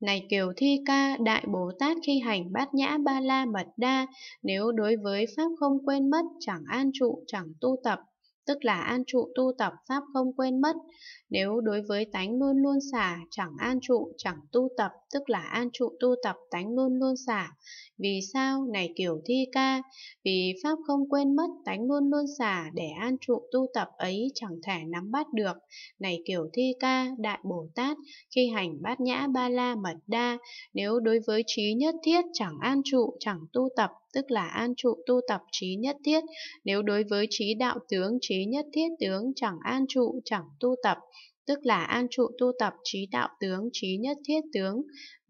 Này Kiều Thi Ca, Đại Bồ Tát khi hành bát nhã ba la mật đa, nếu đối với Pháp không quên mất, chẳng an trụ, chẳng tu tập, tức là an trụ tu tập pháp không quên mất. Nếu đối với tánh luôn luôn xả, chẳng an trụ, chẳng tu tập, tức là an trụ tu tập tánh luôn luôn xả. Vì sao? Này kiểu thi ca, vì pháp không quên mất tánh luôn luôn xả để an trụ tu tập ấy chẳng thể nắm bắt được. Này kiểu thi ca, đại Bồ Tát, khi hành bát nhã ba la mật đa, nếu đối với trí nhất thiết chẳng an trụ, chẳng tu tập, tức là an trụ tu tập trí nhất thiết. Nếu đối với trí đạo tướng, trí nhất thiết tướng chẳng an trụ, chẳng tu tập, tức là an trụ tu tập trí đạo tướng, trí nhất thiết tướng.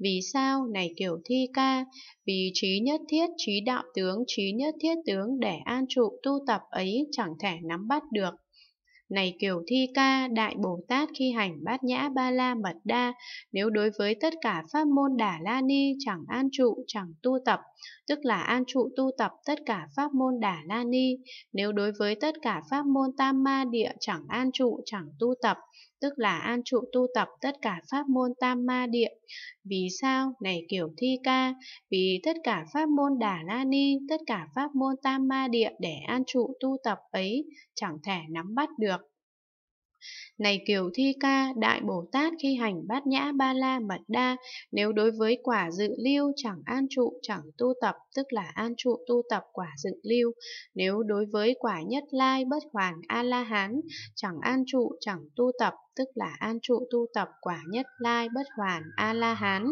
Vì sao? Này kiểu thi ca, vì trí nhất thiết, trí đạo tướng, trí nhất thiết tướng để an trụ tu tập ấy chẳng thể nắm bắt được. Này kiều thi ca, Đại Bồ Tát khi hành bát nhã ba la mật đa, nếu đối với tất cả pháp môn đà la ni chẳng an trụ, chẳng tu tập, tức là an trụ tu tập tất cả pháp môn đà la ni, nếu đối với tất cả pháp môn tam ma địa chẳng an trụ, chẳng tu tập, tức là an trụ tu tập tất cả pháp môn tam ma địa. Vì sao? Này kiểu thi ca, vì tất cả pháp môn đà la ni, tất cả pháp môn tam ma địa để an trụ tu tập ấy chẳng thể nắm bắt được. Này Kiều Thi Ca, Đại Bồ Tát khi hành bát nhã ba la mật đa, nếu đối với quả dự lưu chẳng an trụ chẳng tu tập, tức là an trụ tu tập quả dự lưu, nếu đối với quả nhất lai bất hoàn A-la-hán, chẳng an trụ chẳng tu tập, tức là an trụ tu tập quả nhất lai bất hoàn A-la-hán.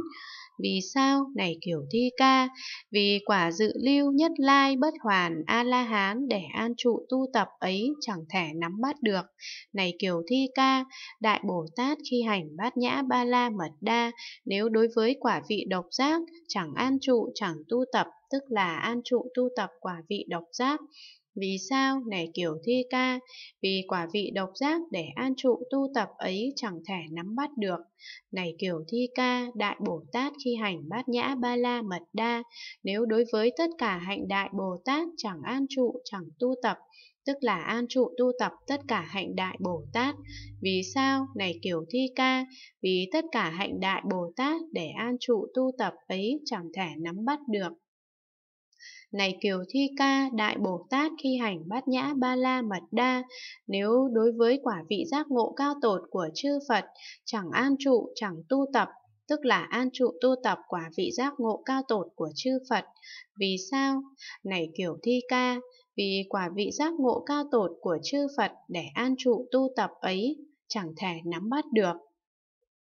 Vì sao? Này kiều thi ca, vì quả dự lưu nhất lai bất hoàn A-la-hán để an trụ tu tập ấy chẳng thể nắm bắt được. Này kiều thi ca, Đại Bồ Tát khi hành bát nhã ba la mật đa, nếu đối với quả vị độc giác, chẳng an trụ, chẳng tu tập, tức là an trụ tu tập quả vị độc giác. Vì sao? Này kiểu thi ca, vì quả vị độc giác để an trụ tu tập ấy chẳng thể nắm bắt được. Này kiểu thi ca, Đại Bồ Tát khi hành bát nhã ba la mật đa, nếu đối với tất cả hạnh Đại Bồ Tát chẳng an trụ, chẳng tu tập, tức là an trụ tu tập tất cả hạnh đại Bồ Tát. Vì sao? Này kiểu thi ca, vì tất cả hạnh đại Bồ Tát để an trụ tu tập ấy chẳng thể nắm bắt được. Này Kiều Thi Ca, Đại Bồ Tát khi hành bát nhã ba la mật đa, nếu đối với quả vị giác ngộ cao tột của chư Phật, chẳng an trụ, chẳng tu tập, tức là an trụ tu tập quả vị giác ngộ cao tột của chư Phật. Vì sao? Này kiểu thi ca, vì quả vị giác ngộ cao tột của chư Phật để an trụ tu tập ấy chẳng thể nắm bắt được.